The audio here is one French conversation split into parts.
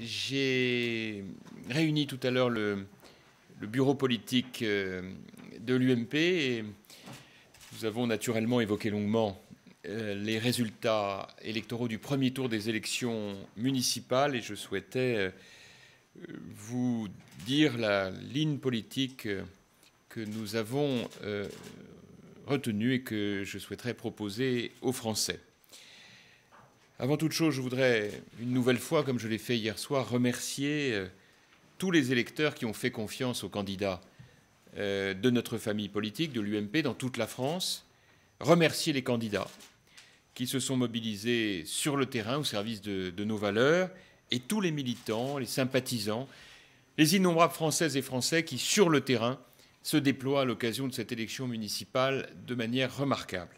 J'ai réuni tout à l'heure le, bureau politique euh, de l'UMP et nous avons naturellement évoqué longuement euh, les résultats électoraux du premier tour des élections municipales et je souhaitais euh, vous dire la ligne politique que nous avons retenue et que je souhaiterais proposer aux Français. Avant toute chose, je voudrais une nouvelle fois, comme je l'ai fait hier soir, remercier euh, tous les électeurs qui ont fait confiance aux candidats euh, de notre famille politique, de l'UMP, dans toute la France. Remercier les candidats qui se sont mobilisés sur le terrain au service de, nos valeurs et tous les militants, les sympathisants, les innombrables Françaises et Français qui, sur le terrain, se déploient à l'occasion de cette élection municipale de manière remarquable.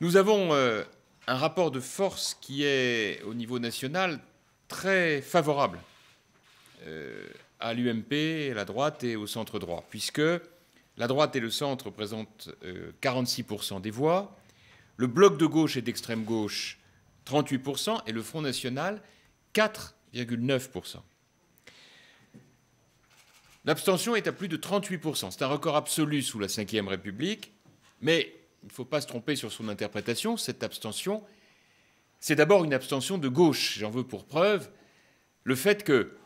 Nous avons euh, un rapport de force qui est au niveau national très favorable euh, à l'UMP, à la droite et au centre droit, puisque la droite et le centre représentent 46% euh, des voix, le bloc de gauche et d'extrême gauche 38% et le Front national 4,9%. L'abstention est à plus de 38%. C'est un record absolu sous la Ve République, mais il ne faut pas se tromper sur son interprétation, cette abstention, c'est d'abord une abstention de gauche. J'en veux pour preuve le fait que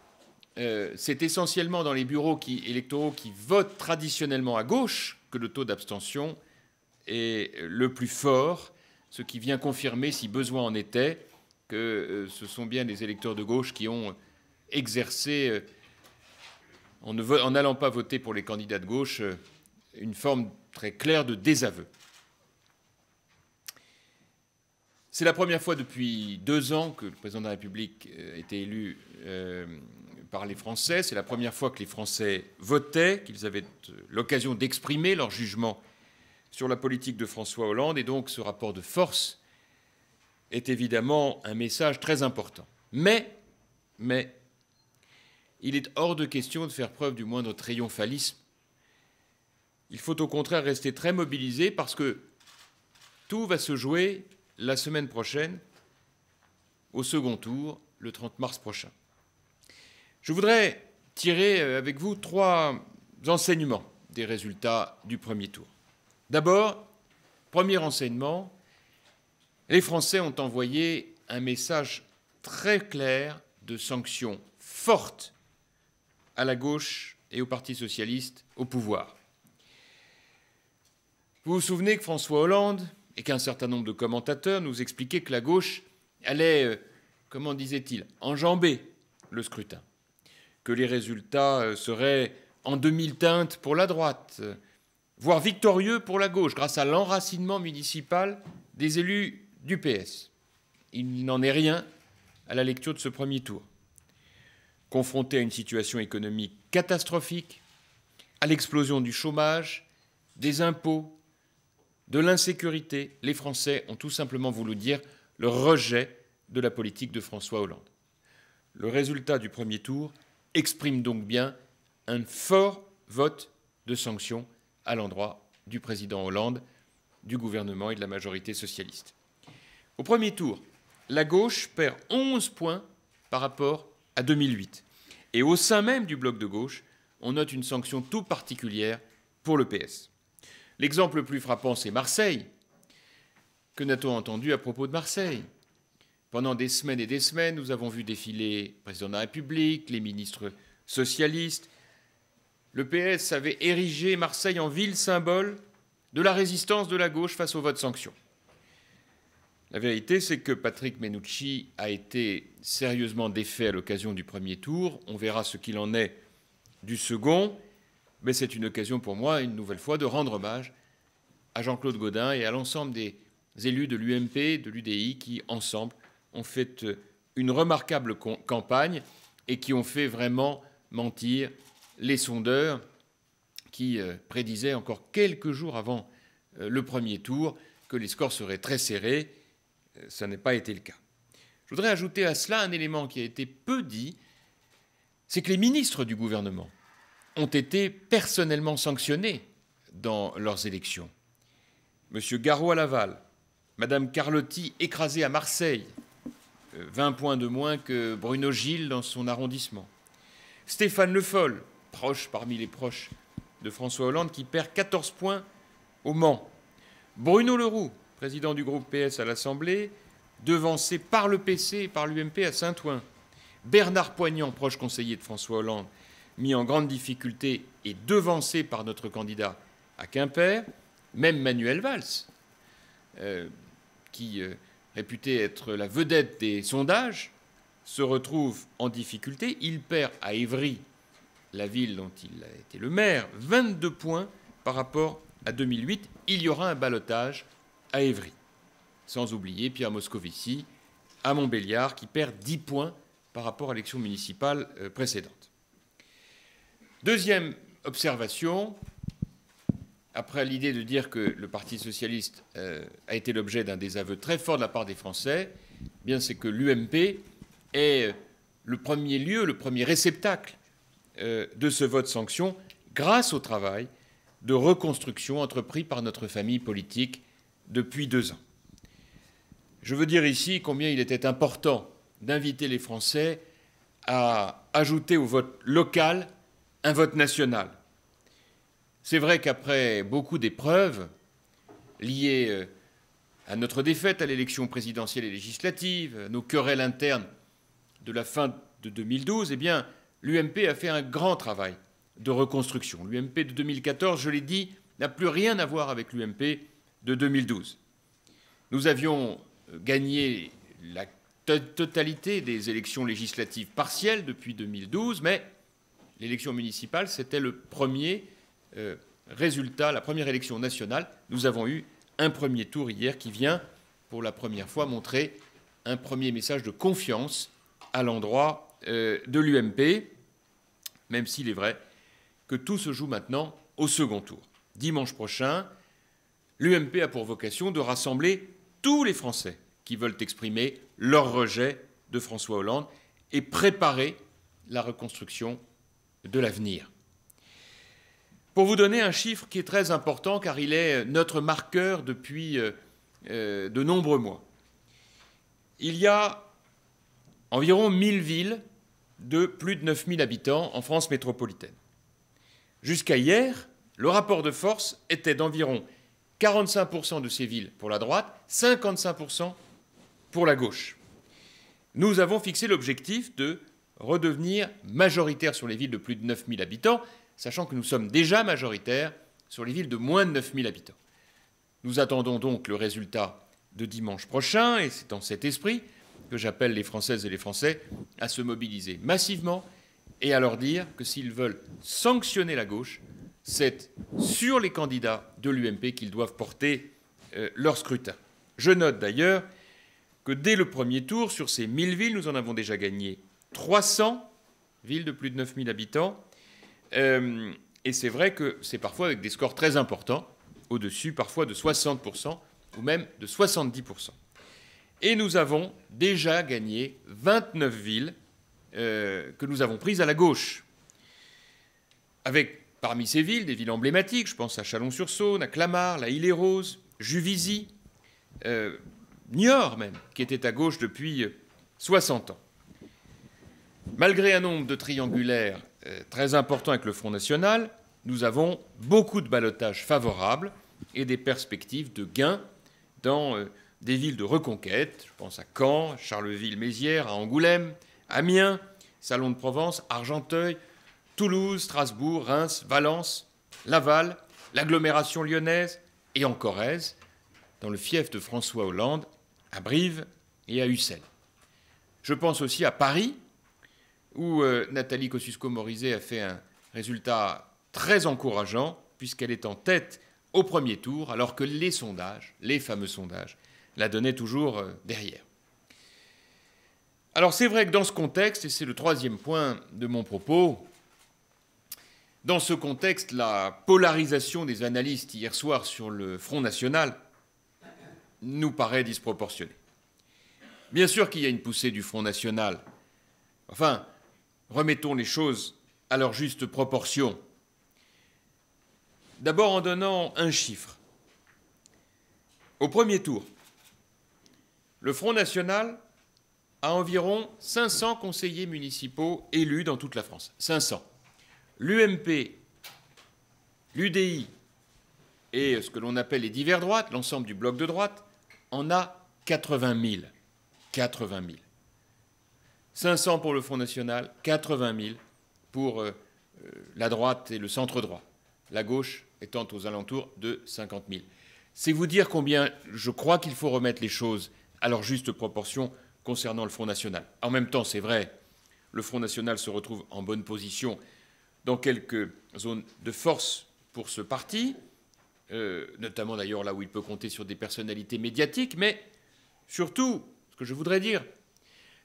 euh, c'est essentiellement dans les bureaux électoraux qui votent traditionnellement à gauche que le taux d'abstention est le plus fort, ce qui vient confirmer, si besoin en était, que euh, ce sont bien les électeurs de gauche qui ont exercé, euh, en n'allant pas voter pour les candidats de gauche, une forme très claire de désaveu. C'est la première fois depuis deux ans que le président de la République euh, était élu euh, par les Français. C'est la première fois que les Français votaient, qu'ils avaient euh, l'occasion d'exprimer leur jugement sur la politique de François Hollande. Et donc ce rapport de force est évidemment un message très important. Mais, mais, il est hors de question de faire preuve du moindre triomphalisme. Il faut au contraire rester très mobilisé parce que tout va se jouer la semaine prochaine, au second tour, le 30 mars prochain. Je voudrais tirer euh, avec vous trois enseignements des résultats du premier tour. D'abord, premier enseignement, les Français ont envoyé un message très clair de sanctions fortes à la gauche et au Parti socialiste au pouvoir. Vous vous souvenez que François Hollande et qu'un certain nombre de commentateurs nous expliquaient que la gauche allait, euh, comment disait-il, enjamber le scrutin, que les résultats euh, seraient en demi-teinte pour la droite, euh, voire victorieux pour la gauche, grâce à l'enracinement municipal des élus du PS. Il n'en est rien à la lecture de ce premier tour. Confronté à une situation économique catastrophique, à l'explosion du chômage, des impôts, de l'insécurité, les Français ont tout simplement voulu dire le rejet de la politique de François Hollande. Le résultat du premier tour exprime donc bien un fort vote de sanction à l'endroit du président Hollande, du gouvernement et de la majorité socialiste. Au premier tour, la gauche perd 11 points par rapport à 2008. Et au sein même du bloc de gauche, on note une sanction tout particulière pour le PS. L'exemple le plus frappant, c'est Marseille. Que n'a-t-on entendu à propos de Marseille Pendant des semaines et des semaines, nous avons vu défiler le président de la République, les ministres socialistes. Le PS avait érigé Marseille en ville symbole de la résistance de la gauche face aux vote sanction. La vérité, c'est que Patrick Menucci a été sérieusement défait à l'occasion du premier tour. On verra ce qu'il en est du second. Mais c'est une occasion pour moi, une nouvelle fois, de rendre hommage à Jean-Claude Gaudin et à l'ensemble des élus de l'UMP, de l'UDI, qui, ensemble, ont fait euh, une remarquable campagne et qui ont fait vraiment mentir les sondeurs qui euh, prédisaient encore quelques jours avant euh, le premier tour que les scores seraient très serrés. Ça n'a pas été le cas. Je voudrais ajouter à cela un élément qui a été peu dit, c'est que les ministres du gouvernement ont été personnellement sanctionnés dans leurs élections. Monsieur Garraud à Laval, Madame Carlotti écrasée à Marseille, 20 euh, points de moins que Bruno Gilles dans son arrondissement. Stéphane Le Foll, proche parmi les proches de François Hollande, qui perd 14 points au Mans. Bruno Leroux, président du groupe PS à l'Assemblée, devancé par le PC et par l'UMP à Saint-Ouen. Bernard Poignant, proche conseiller de François Hollande, mis en grande difficulté et devancé par notre candidat à Quimper, même Manuel Valls, euh, qui euh, réputé être la vedette des sondages, se retrouve en difficulté. Il perd à Évry, la ville dont il a été le maire, 22 points par rapport à 2008. Il y aura un ballottage à Évry. Sans oublier Pierre Moscovici à Montbéliard qui perd 10 points par rapport à l'élection municipale euh, précédente. Deuxième observation, après l'idée de dire que le Parti socialiste euh, a été l'objet d'un désaveu très fort de la part des Français, eh bien c'est que l'UMP est le premier lieu, le premier réceptacle euh, de ce vote sanction grâce au travail de reconstruction entrepris par notre famille politique depuis deux ans. Je veux dire ici combien il était important d'inviter les Français à ajouter au vote local un vote national. C'est vrai qu'après beaucoup d'épreuves liées euh, à notre défaite à l'élection présidentielle et législative, à euh, nos querelles internes de la fin de 2012, eh bien, l'UMP a fait un grand travail de reconstruction. L'UMP de 2014, je l'ai dit, n'a plus rien à voir avec l'UMP de 2012. Nous avions euh, gagné la totalité des élections législatives partielles depuis 2012, mais l'élection municipale, c'était le premier euh, résultat, la première élection nationale. Nous avons eu un premier tour hier qui vient, pour la première fois, montrer un premier message de confiance à l'endroit euh, de l'UMP, même s'il est vrai que tout se joue maintenant au second tour. Dimanche prochain, l'UMP a pour vocation de rassembler tous les Français qui veulent exprimer leur rejet de François Hollande et préparer la reconstruction de l'avenir. Pour vous donner un chiffre qui est très important car il est notre marqueur depuis euh, euh, de nombreux mois, il y a environ 1000 villes de plus de 9000 habitants en France métropolitaine. Jusqu'à hier, le rapport de force était d'environ 45% de ces villes pour la droite, 55% pour la gauche. Nous avons fixé l'objectif de redevenir majoritaire sur les villes de plus de 9000 habitants, sachant que nous sommes déjà majoritaires sur les villes de moins de 9000 habitants. Nous attendons donc le résultat de dimanche prochain, et c'est en cet esprit que j'appelle les Françaises et les Français à se mobiliser massivement et à leur dire que s'ils veulent sanctionner la gauche, c'est sur les candidats de l'UMP qu'ils doivent porter euh, leur scrutin. Je note d'ailleurs que dès le premier tour, sur ces 1000 villes, nous en avons déjà gagné 300 villes de plus de 9000 habitants. Euh, et c'est vrai que c'est parfois avec des scores très importants, au-dessus parfois de 60% ou même de 70%. Et nous avons déjà gagné 29 villes euh, que nous avons prises à la gauche. Avec parmi ces villes des villes emblématiques, je pense à Chalon-sur-Saône, à Clamart, la Île-et-Rose, Juvisy, euh, Niort même, qui était à gauche depuis 60 ans. Malgré un nombre de triangulaires euh, très important avec le Front National, nous avons beaucoup de balotages favorables et des perspectives de gains dans euh, des villes de reconquête. Je pense à Caen, Charleville-Mézières, à Angoulême, Amiens, Salon de Provence, Argenteuil, Toulouse, Strasbourg, Reims, Valence, Laval, l'agglomération lyonnaise et en Corrèze, dans le fief de François Hollande, à Brive et à Ussel. Je pense aussi à Paris, où euh, Nathalie Kosciusko-Morizet a fait un résultat très encourageant, puisqu'elle est en tête au premier tour, alors que les sondages, les fameux sondages, la donnaient toujours euh, derrière. Alors c'est vrai que dans ce contexte, et c'est le troisième point de mon propos, dans ce contexte, la polarisation des analystes hier soir sur le Front National nous paraît disproportionnée. Bien sûr qu'il y a une poussée du Front National. Enfin, Remettons les choses à leur juste proportion. D'abord en donnant un chiffre. Au premier tour, le Front National a environ 500 conseillers municipaux élus dans toute la France. 500. L'UMP, l'UDI et ce que l'on appelle les divers droites, l'ensemble du bloc de droite, en a 80 000. 80 000. 500 pour le Front National, 80 000 pour euh, euh, la droite et le centre-droit, la gauche étant aux alentours de 50 000. C'est vous dire combien je crois qu'il faut remettre les choses à leur juste proportion concernant le Front National. En même temps, c'est vrai, le Front National se retrouve en bonne position dans quelques zones de force pour ce parti, euh, notamment d'ailleurs là où il peut compter sur des personnalités médiatiques, mais surtout, ce que je voudrais dire,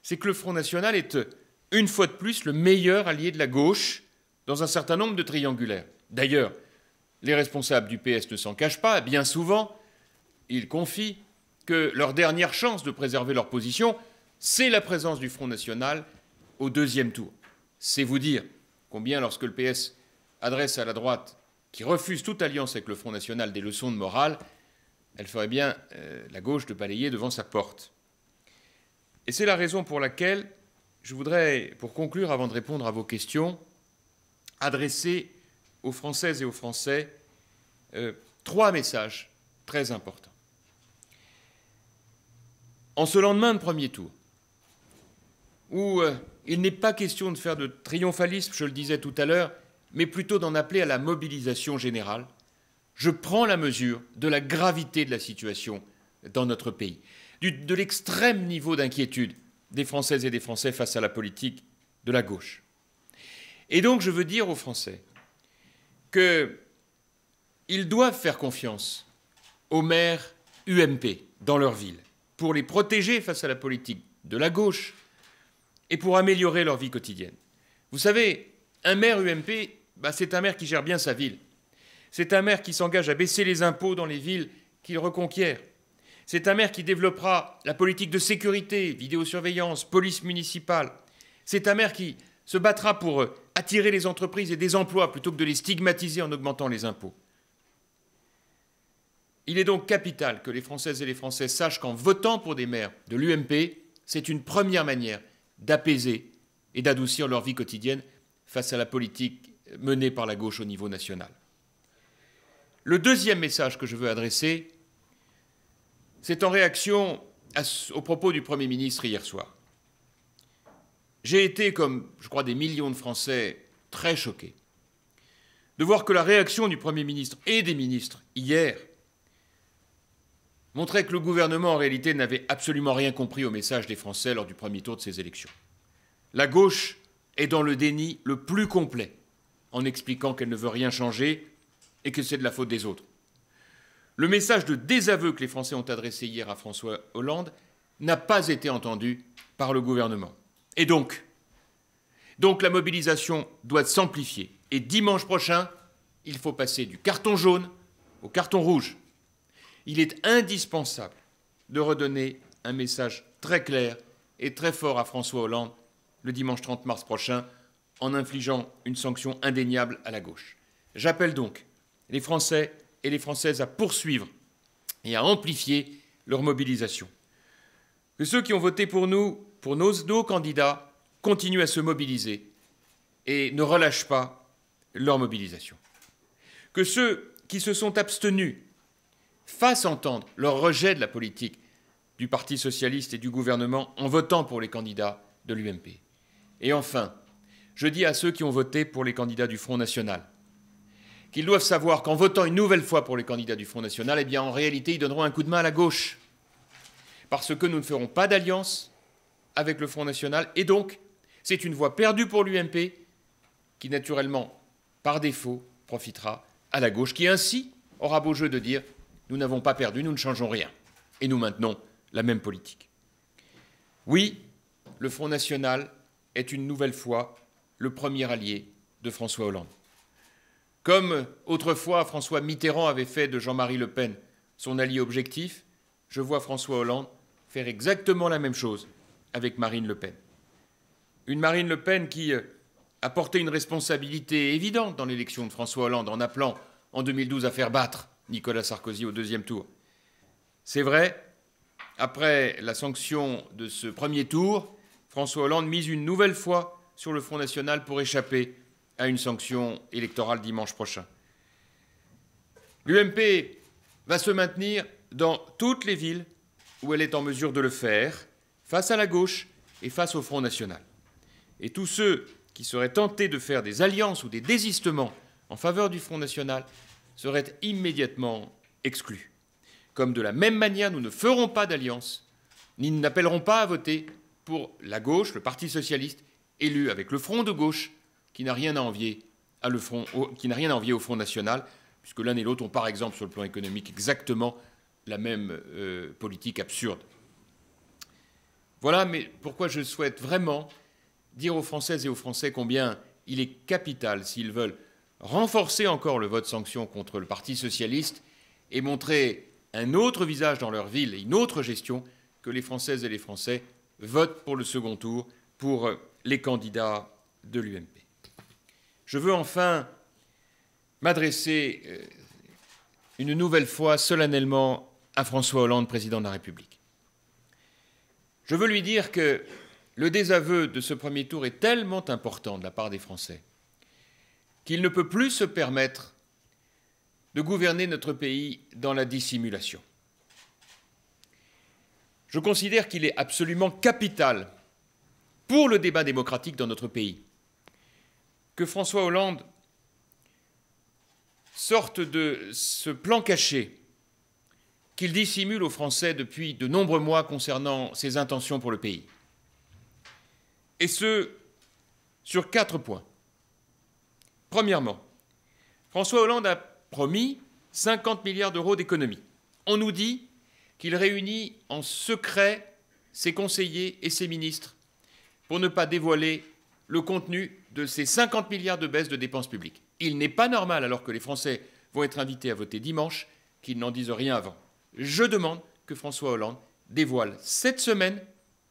c'est que le Front National est, euh, une fois de plus, le meilleur allié de la gauche dans un certain nombre de triangulaires. D'ailleurs, les responsables du PS ne s'en cachent pas, bien souvent, ils confient que leur dernière chance de préserver leur position, c'est la présence du Front National au deuxième tour. C'est vous dire combien, lorsque le PS adresse à la droite, qui refuse toute alliance avec le Front National, des leçons de morale, elle ferait bien euh, la gauche de balayer devant sa porte. Et c'est la raison pour laquelle je voudrais, pour conclure, avant de répondre à vos questions, adresser aux Françaises et aux Français euh, trois messages très importants. En ce lendemain de premier tour, où euh, il n'est pas question de faire de triomphalisme, je le disais tout à l'heure, mais plutôt d'en appeler à la mobilisation générale, je prends la mesure de la gravité de la situation dans notre pays de l'extrême niveau d'inquiétude des Françaises et des Français face à la politique de la gauche. Et donc je veux dire aux Français qu'ils doivent faire confiance aux maires UMP dans leur ville pour les protéger face à la politique de la gauche et pour améliorer leur vie quotidienne. Vous savez, un maire UMP, bah, c'est un maire qui gère bien sa ville. C'est un maire qui s'engage à baisser les impôts dans les villes qu'il reconquiert c'est un maire qui développera la politique de sécurité, vidéosurveillance, police municipale. C'est un maire qui se battra pour euh, attirer les entreprises et des emplois plutôt que de les stigmatiser en augmentant les impôts. Il est donc capital que les Françaises et les Français sachent qu'en votant pour des maires de l'UMP, c'est une première manière d'apaiser et d'adoucir leur vie quotidienne face à la politique menée par la gauche au niveau national. Le deuxième message que je veux adresser, c'est en réaction aux propos du Premier ministre hier soir. J'ai été, comme je crois des millions de Français, très choqué de voir que la réaction du Premier ministre et des ministres hier montrait que le gouvernement en réalité n'avait absolument rien compris au message des Français lors du premier tour de ces élections. La gauche est dans le déni le plus complet en expliquant qu'elle ne veut rien changer et que c'est de la faute des autres. Le message de désaveu que les Français ont adressé hier à François Hollande n'a pas été entendu par le gouvernement. Et donc, donc la mobilisation doit s'amplifier. Et dimanche prochain, il faut passer du carton jaune au carton rouge. Il est indispensable de redonner un message très clair et très fort à François Hollande le dimanche 30 mars prochain en infligeant une sanction indéniable à la gauche. J'appelle donc les Français et les Françaises à poursuivre et à amplifier leur mobilisation. Que ceux qui ont voté pour nous, pour nos, candidats, continuent à se mobiliser et ne relâchent pas leur mobilisation. Que ceux qui se sont abstenus fassent entendre leur rejet de la politique du Parti socialiste et du gouvernement en votant pour les candidats de l'UMP. Et enfin, je dis à ceux qui ont voté pour les candidats du Front national, qu'ils doivent savoir qu'en votant une nouvelle fois pour les candidats du Front National, eh bien, en réalité, ils donneront un coup de main à la gauche. Parce que nous ne ferons pas d'alliance avec le Front National. Et donc, c'est une voie perdue pour l'UMP qui, naturellement, par défaut, profitera à la gauche, qui ainsi aura beau jeu de dire nous n'avons pas perdu, nous ne changeons rien. Et nous maintenons la même politique. Oui, le Front National est une nouvelle fois le premier allié de François Hollande. Comme autrefois François Mitterrand avait fait de Jean-Marie Le Pen son allié objectif, je vois François Hollande faire exactement la même chose avec Marine Le Pen. Une Marine Le Pen qui euh, a porté une responsabilité évidente dans l'élection de François Hollande en appelant en 2012 à faire battre Nicolas Sarkozy au deuxième tour. C'est vrai, après la sanction de ce premier tour, François Hollande mise une nouvelle fois sur le Front National pour échapper à une sanction électorale dimanche prochain. L'UMP va se maintenir dans toutes les villes où elle est en mesure de le faire, face à la gauche et face au Front National. Et tous ceux qui seraient tentés de faire des alliances ou des désistements en faveur du Front National seraient immédiatement exclus. Comme de la même manière, nous ne ferons pas d'alliance, ni n'appellerons pas à voter pour la gauche, le Parti socialiste, élu avec le Front de gauche, qui n'a rien à envier à le front, au, qui n'a rien à au Front National, puisque l'un et l'autre ont par exemple sur le plan économique exactement la même euh, politique absurde. Voilà mais pourquoi je souhaite vraiment dire aux Françaises et aux Français combien il est capital, s'ils veulent renforcer encore le vote sanction contre le Parti socialiste et montrer un autre visage dans leur ville et une autre gestion, que les Françaises et les Français votent pour le second tour pour euh, les candidats de l'UMP. Je veux enfin m'adresser euh, une nouvelle fois solennellement à François Hollande, président de la République. Je veux lui dire que le désaveu de ce premier tour est tellement important de la part des Français qu'il ne peut plus se permettre de gouverner notre pays dans la dissimulation. Je considère qu'il est absolument capital pour le débat démocratique dans notre pays que François Hollande sorte de ce plan caché qu'il dissimule aux Français depuis de nombreux mois concernant ses intentions pour le pays. Et ce, sur quatre points. Premièrement, François Hollande a promis 50 milliards d'euros d'économie. On nous dit qu'il réunit en secret ses conseillers et ses ministres pour ne pas dévoiler le contenu de ces 50 milliards de baisse de dépenses publiques. Il n'est pas normal, alors que les Français vont être invités à voter dimanche, qu'ils n'en disent rien avant. Je demande que François Hollande dévoile cette semaine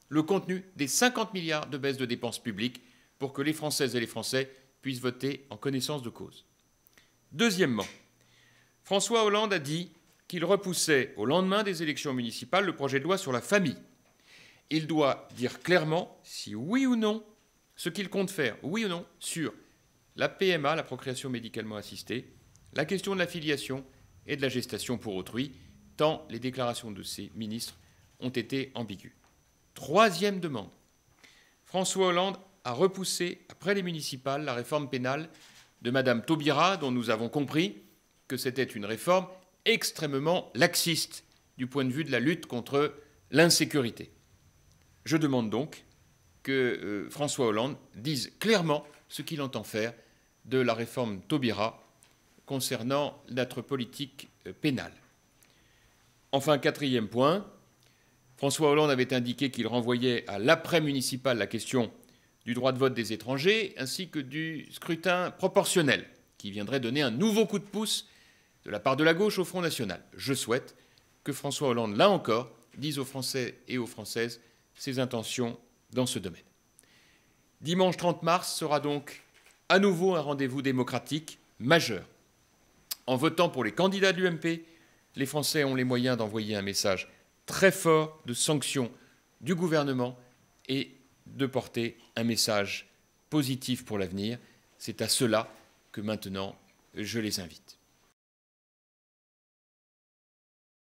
le contenu des 50 milliards de baisse de dépenses publiques pour que les Françaises et les Français puissent voter en connaissance de cause. Deuxièmement, François Hollande a dit qu'il repoussait au lendemain des élections municipales le projet de loi sur la famille. Il doit dire clairement si oui ou non ce qu'il compte faire, oui ou non, sur la PMA, la procréation médicalement assistée, la question de la filiation et de la gestation pour autrui, tant les déclarations de ces ministres ont été ambiguës. Troisième demande. François Hollande a repoussé, après les municipales, la réforme pénale de Madame Taubira, dont nous avons compris que c'était une réforme extrêmement laxiste du point de vue de la lutte contre l'insécurité. Je demande donc que euh, François Hollande dise clairement ce qu'il entend faire de la réforme Taubira concernant notre politique euh, pénale. Enfin, quatrième point, François Hollande avait indiqué qu'il renvoyait à l'après-municipal la question du droit de vote des étrangers ainsi que du scrutin proportionnel, qui viendrait donner un nouveau coup de pouce de la part de la gauche au Front National. Je souhaite que François Hollande, là encore, dise aux Français et aux Françaises ses intentions dans ce domaine. Dimanche 30 mars sera donc à nouveau un rendez-vous démocratique majeur. En votant pour les candidats de l'UMP, les Français ont les moyens d'envoyer un message très fort de sanction du gouvernement et de porter un message positif pour l'avenir. C'est à cela que maintenant je les invite.